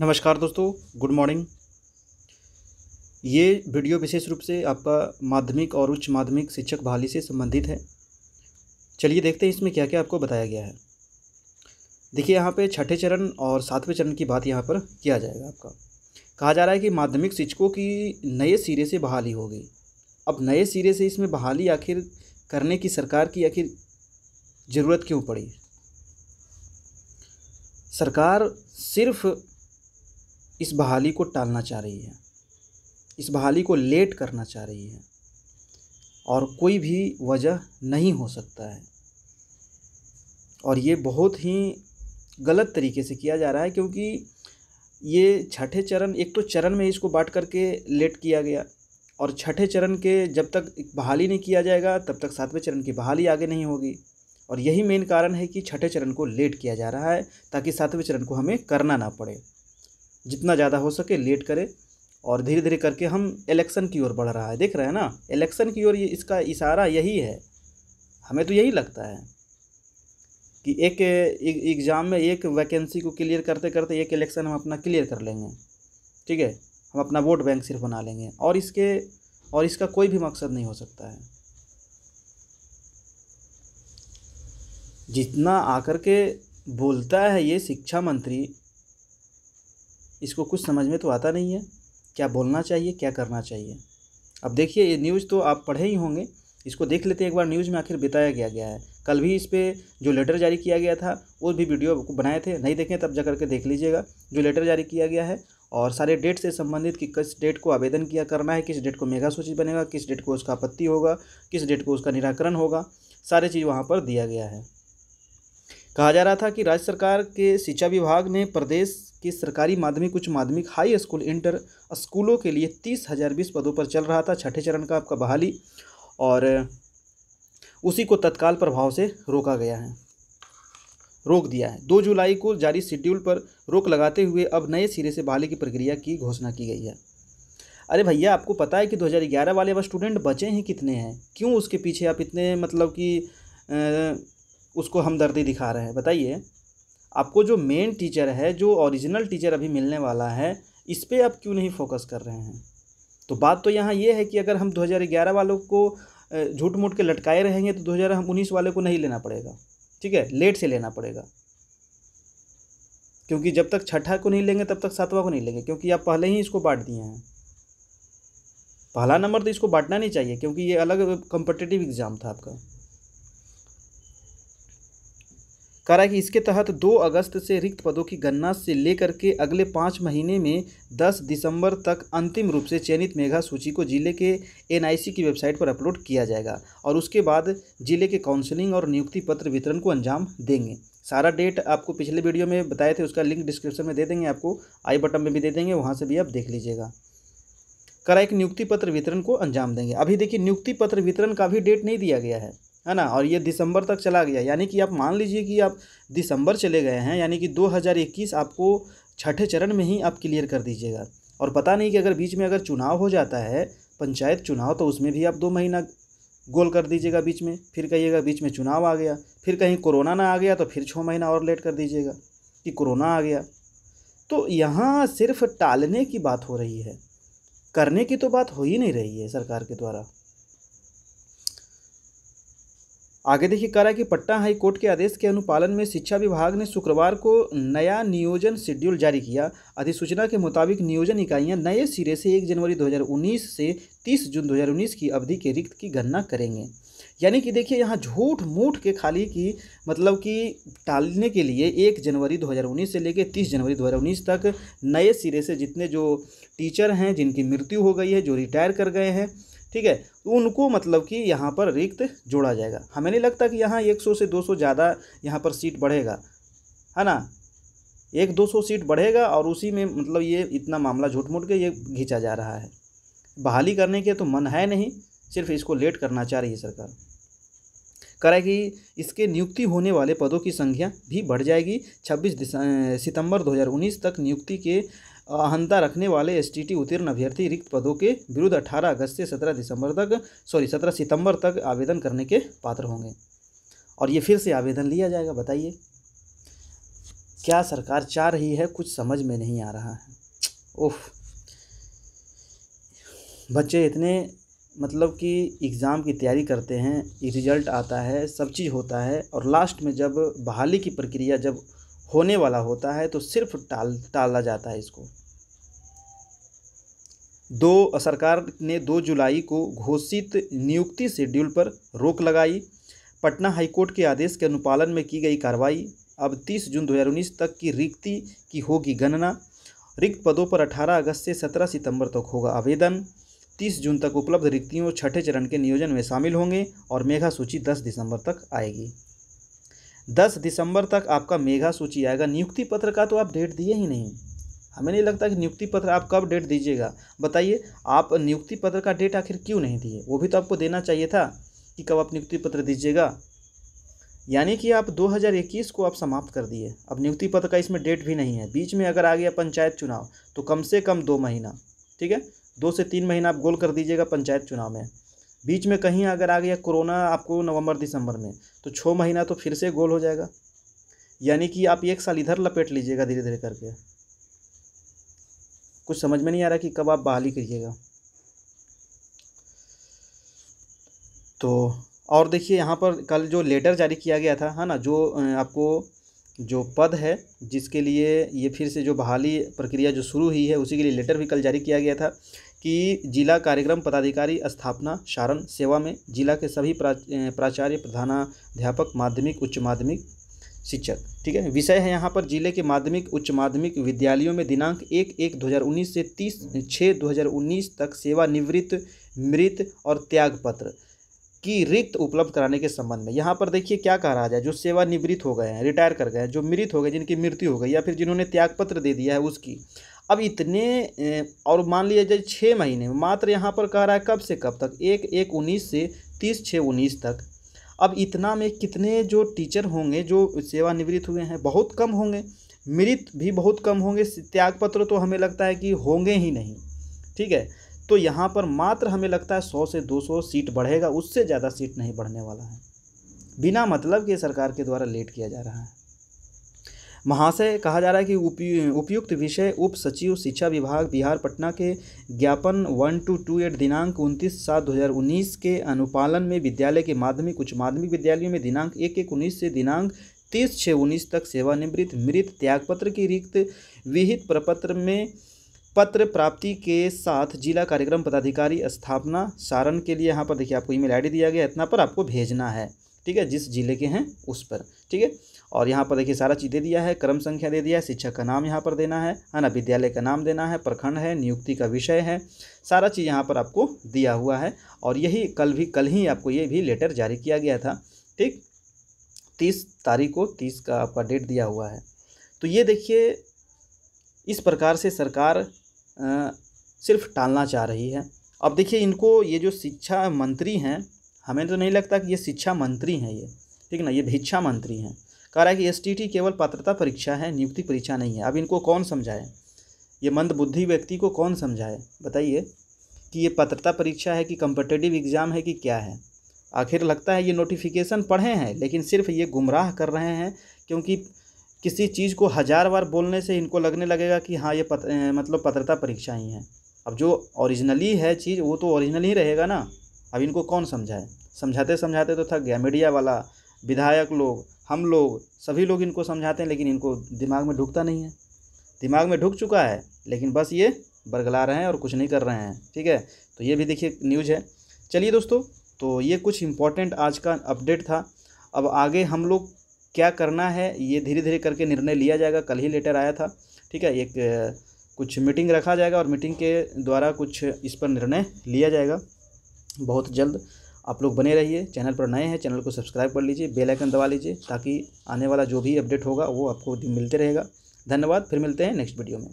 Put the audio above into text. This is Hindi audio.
नमस्कार दोस्तों गुड मॉर्निंग ये वीडियो विशेष रूप से आपका माध्यमिक और उच्च माध्यमिक शिक्षक बहाली से संबंधित है चलिए देखते हैं इसमें क्या क्या आपको बताया गया है देखिए यहाँ पे छठे चरण और सातवें चरण की बात यहाँ पर किया जाएगा आपका कहा जा रहा है कि माध्यमिक शिक्षकों की नए सिरे से बहाली हो गई अब नए सिरे से इसमें बहाली आखिर करने की सरकार की आखिर ज़रूरत क्यों पड़ी सरकार सिर्फ़ इस बहाली को टालना चाह रही है इस बहाली को लेट करना चाह रही है और कोई भी वजह नहीं हो सकता है और ये बहुत ही गलत तरीके से किया जा रहा है क्योंकि ये छठे चरण एक तो चरण में इसको बांट करके लेट किया गया और छठे चरण के जब तक बहाली नहीं किया जाएगा तब तक सातवें चरण की बहाली आगे नहीं होगी और यही मेन कारण है कि छठे चरण को लेट किया जा रहा है ताकि सातवें चरण को हमें करना ना पड़े जितना ज़्यादा हो सके लेट करें और धीरे धीरे करके हम इलेक्शन की ओर बढ़ रहा है देख रहे हैं ना इलेक्शन की ओर ये इसका इशारा यही है हमें तो यही लगता है कि एक एग्ज़ाम में एक वैकेंसी को क्लियर करते करते एक इलेक्शन हम अपना क्लियर कर लेंगे ठीक है हम अपना वोट बैंक सिर्फ बना लेंगे और इसके और इसका कोई भी मकसद नहीं हो सकता है जितना आकर के बोलता है ये शिक्षा मंत्री इसको कुछ समझ में तो आता नहीं है क्या बोलना चाहिए क्या करना चाहिए अब देखिए ये न्यूज़ तो आप पढ़े ही होंगे इसको देख लेते हैं एक बार न्यूज़ में आखिर बिताया गया गया है कल भी इस पर जो लेटर जारी किया गया था वो भी वीडियो बनाए थे नहीं देखें तब जा करके देख लीजिएगा जो लेटर जारी किया गया है और सारे डेट से संबंधित कि किस डेट को आवेदन किया करना है किस डेट को मेगा सूची बनेगा किस डेट को उसका आपत्ति होगा किस डेट को उसका निराकरण होगा सारे चीज़ वहाँ पर दिया गया है कहा जा रहा था कि राज्य सरकार के शिक्षा विभाग ने प्रदेश के सरकारी माध्यमिक उच्च माध्यमिक हाई स्कूल इंटर स्कूलों के लिए तीस हज़ार बीस पदों पर चल रहा था छठे चरण का आपका बहाली और उसी को तत्काल प्रभाव से रोका गया है रोक दिया है दो जुलाई को जारी शेड्यूल पर रोक लगाते हुए अब नए सिरे से बहाली की प्रक्रिया की घोषणा की गई है अरे भैया आपको पता है कि 2011 वाले अब स्टूडेंट बचे हैं कितने हैं क्यों उसके पीछे आप इतने मतलब कि उसको हमदर्दी दिखा रहे हैं बताइए आपको जो मेन टीचर है जो ओरिजिनल टीचर अभी मिलने वाला है इस पर आप क्यों नहीं फोकस कर रहे हैं तो बात तो यहाँ ये है कि अगर हम 2011 वालों को झूठ मूठ के लटकाए रहेंगे तो 2019 वाले को नहीं लेना पड़ेगा ठीक है लेट से लेना पड़ेगा क्योंकि जब तक छठा को नहीं लेंगे तब तक सातवा को नहीं लेंगे क्योंकि आप पहले ही इसको बांट दिए हैं पहला नंबर तो इसको बांटना नहीं चाहिए क्योंकि ये अलग कंपटेटिव एग्ज़ाम था आपका कह रहा है कि इसके तहत 2 अगस्त से रिक्त पदों की गणना से लेकर के अगले पाँच महीने में 10 दिसंबर तक अंतिम रूप से चयनित मेघा सूची को जिले के एनआईसी की वेबसाइट पर अपलोड किया जाएगा और उसके बाद जिले के काउंसलिंग और नियुक्ति पत्र वितरण को अंजाम देंगे सारा डेट आपको पिछले वीडियो में बताए थे उसका लिंक डिस्क्रिप्शन में दे देंगे आपको आई बटन में भी दे देंगे वहाँ से भी आप देख लीजिएगा कराए एक नियुक्ति पत्र वितरण को अंजाम देंगे अभी देखिए नियुक्ति पत्र वितरण का भी डेट नहीं दिया गया है है ना और ये दिसंबर तक चला गया यानी कि आप मान लीजिए कि आप दिसंबर चले गए हैं यानी कि 2021 आपको छठे चरण में ही आप क्लियर कर दीजिएगा और पता नहीं कि अगर बीच में अगर चुनाव हो जाता है पंचायत चुनाव तो उसमें भी आप दो महीना गोल कर दीजिएगा बीच में फिर कहिएगा बीच में चुनाव आ गया फिर कहीं कोरोना ना आ गया तो फिर छः महीना और लेट कर दीजिएगा कि कोरोना आ गया तो यहाँ सिर्फ टालने की बात हो रही है करने की तो बात हो ही नहीं रही है सरकार के द्वारा आगे देखिए कह रहा है कि पटना हाई कोर्ट के आदेश के अनुपालन में शिक्षा विभाग ने शुक्रवार को नया नियोजन शेड्यूल जारी किया अधिसूचना के मुताबिक नियोजन इकाइयां नए सिरे से 1 जनवरी 2019 से 30 जून 2019 की अवधि के रिक्त की गणना करेंगे यानी कि देखिए यहाँ झूठ मूठ के खाली की मतलब कि टालने के लिए एक जनवरी दो से लेकर तीस जनवरी दो तक नए सिरे से जितने जो टीचर हैं जिनकी मृत्यु हो गई है जो रिटायर कर गए हैं ठीक है उनको मतलब कि यहाँ पर रिक्त जोड़ा जाएगा हमें नहीं लगता कि यहाँ 100 से 200 ज़्यादा यहाँ पर सीट बढ़ेगा है ना एक दो सौ सीट बढ़ेगा और उसी में मतलब ये इतना मामला झूठ मूठ के ये घिंचा जा रहा है बहाली करने के तो मन है नहीं सिर्फ इसको लेट करना चाह रही है सरकार कि इसके नियुक्ति होने वाले पदों की संख्या भी बढ़ जाएगी 26 सितंबर 2019 तक नियुक्ति के अहंता रखने वाले एस टी उत्तीर्ण अभ्यर्थी रिक्त पदों के विरुद्ध अठारह अगस्त से सत्रह दिसंबर तक सॉरी सत्रह सितंबर तक आवेदन करने के पात्र होंगे और ये फिर से आवेदन लिया जाएगा बताइए क्या सरकार चाह रही है कुछ समझ में नहीं आ रहा है उफ बच्चे इतने मतलब कि एग्ज़ाम की तैयारी करते हैं रिज़ल्ट आता है सब चीज़ होता है और लास्ट में जब बहाली की प्रक्रिया जब होने वाला होता है तो सिर्फ टाल टाला जाता है इसको दो सरकार ने दो जुलाई को घोषित नियुक्ति शेड्यूल पर रोक लगाई पटना हाईकोर्ट के आदेश के अनुपालन में की गई कार्रवाई अब 30 जून 2019 तक की रिक्ति की होगी गणना रिक्त पदों पर 18 अगस्त से 17 सितंबर तक होगा आवेदन 30 जून तक उपलब्ध रिक्तियों छठे चरण के नियोजन में शामिल होंगे और मेघा सूची 10 दिसंबर तक आएगी दस दिसंबर तक आपका मेघा सूची आएगा नियुक्ति पत्र का तो आप डेट दिए ही नहीं हमें नहीं लगता कि नियुक्ति पत्र आप कब डेट दीजिएगा बताइए आप नियुक्ति पत्र का डेट आखिर क्यों नहीं दिए वो भी तो आपको देना चाहिए था कि कब आप नियुक्ति पत्र दीजिएगा यानी कि आप 2021 को आप समाप्त कर दिए अब नियुक्ति पत्र का इसमें डेट भी नहीं है बीच में अगर आ गया पंचायत चुनाव तो कम से कम दो महीना ठीक है दो से तीन महीना आप गोल कर दीजिएगा पंचायत चुनाव में बीच में कहीं अगर आ गया कोरोना आपको नवंबर दिसंबर में तो छः महीना तो फिर से गोल हो जाएगा यानी कि आप एक साल इधर लपेट लीजिएगा धीरे धीरे करके कुछ समझ में नहीं आ रहा कि कब आप बहाली करिएगा तो और देखिए यहाँ पर कल जो लेटर जारी किया गया था है ना जो आपको जो पद है जिसके लिए ये फिर से जो बहाली प्रक्रिया जो शुरू हुई है उसी के लिए लेटर भी कल जारी किया गया था कि जिला कार्यक्रम पदाधिकारी स्थापना शारण सेवा में जिला के सभी प्राचार्य प्रधानाध्यापक माध्यमिक उच्च माध्यमिक शिक्षक ठीक है विषय है यहाँ पर जिले के माध्यमिक उच्च माध्यमिक विद्यालयों में दिनांक एक एक 2019 से तीस छः 2019 तक सेवानिवृत्त मृत और त्यागपत्र की रिक्त उपलब्ध कराने के संबंध में यहाँ पर देखिए क्या कहा जाए जो सेवानिवृत्त हो गए हैं रिटायर कर गए हैं जो मृत हो गए जिनकी मृत्यु हो गई या फिर जिन्होंने त्यागपत्र दे दिया है उसकी अब इतने और मान लिया जाए छः महीने मात्र यहाँ पर कह रहा है कब से कब तक एक एक उन्नीस से तीस छः उन्नीस तक अब इतना में कितने जो टीचर होंगे जो सेवानिवृत्त हुए हैं बहुत कम होंगे मृत भी बहुत कम होंगे त्यागपत्र तो हमें लगता है कि होंगे ही नहीं ठीक है तो यहाँ पर मात्र हमें लगता है सौ से दो सौ सीट बढ़ेगा उससे ज़्यादा सीट नहीं बढ़ने वाला है बिना मतलब के सरकार के द्वारा लेट किया जा रहा है महाशय कहा जा रहा है कि उपयु, उपयुक्त विषय उप सचिव शिक्षा विभाग बिहार पटना के ज्ञापन वन टू टू एट दिनांक उनतीस सात दो हज़ार उन्नीस के अनुपालन में विद्यालय के माध्यमिक उच्च माध्यमिक विद्यालयों में दिनांक एक एक उन्नीस से दिनांक तीस छः उन्नीस तक सेवानिवृत्त मृत त्यागपत्र की रिक्त विहित प्रपत्र में पत्र प्राप्ति के साथ जिला कार्यक्रम पदाधिकारी स्थापना सारण के लिए यहाँ पर देखिए आपको ईमेल आईडी दिया गया इतना पर आपको भेजना है ठीक है जिस जिले के हैं उस पर ठीक है और यहाँ पर देखिए सारा चीज़ दे दिया है क्रम संख्या दे दिया है शिक्षक का नाम यहाँ पर देना है है ना विद्यालय का नाम देना है प्रखंड है नियुक्ति का विषय है सारा चीज़ यहाँ पर आपको दिया हुआ है और यही कल भी कल ही आपको ये भी लेटर जारी किया गया था ठीक तीस तारीख को तीस का आपका डेट दिया हुआ है तो ये देखिए इस प्रकार से सरकार सिर्फ टालना चाह रही है अब देखिए इनको ये जो शिक्षा मंत्री हैं हमें तो नहीं लगता कि ये शिक्षा मंत्री हैं ये ठीक ना ये भिक्षा मंत्री हैं कह रहा है कि टी केवल पात्रता परीक्षा है नियुक्ति परीक्षा नहीं है अब इनको कौन समझाए ये मंदबुद्धि व्यक्ति को कौन समझाए बताइए कि ये पात्रता परीक्षा है कि कंपटेटिव एग्ज़ाम है कि क्या है आखिर लगता है ये नोटिफिकेशन पढ़े हैं लेकिन सिर्फ ये गुमराह कर रहे हैं क्योंकि किसी चीज़ को हज़ार बार बोलने से इनको लगने लगेगा कि हाँ ये पत, मतलब पात्रता परीक्षा ही है अब जो ओरिजिनली है चीज़ वो तो ओरिजिनल ही रहेगा ना अब इनको कौन समझाए समझाते समझाते तो थक गया मीडिया वाला विधायक लोग हम लोग सभी लोग इनको समझाते हैं लेकिन इनको दिमाग में ढुकता नहीं है दिमाग में ढुक चुका है लेकिन बस ये बरगला रहे हैं और कुछ नहीं कर रहे हैं ठीक है तो ये भी देखिए न्यूज़ है चलिए दोस्तों तो ये कुछ इम्पोर्टेंट आज का अपडेट था अब आगे हम लोग क्या करना है ये धीरे धीरे करके निर्णय लिया जाएगा कल ही लेटर आया था ठीक है एक कुछ मीटिंग रखा जाएगा और मीटिंग के द्वारा कुछ इस पर निर्णय लिया जाएगा बहुत जल्द आप लोग बने रहिए चैनल पर नए हैं चैनल को सब्सक्राइब कर लीजिए बेल आइकन दबा लीजिए ताकि आने वाला जो भी अपडेट होगा वो आपको मिलते रहेगा धन्यवाद फिर मिलते हैं नेक्स्ट वीडियो में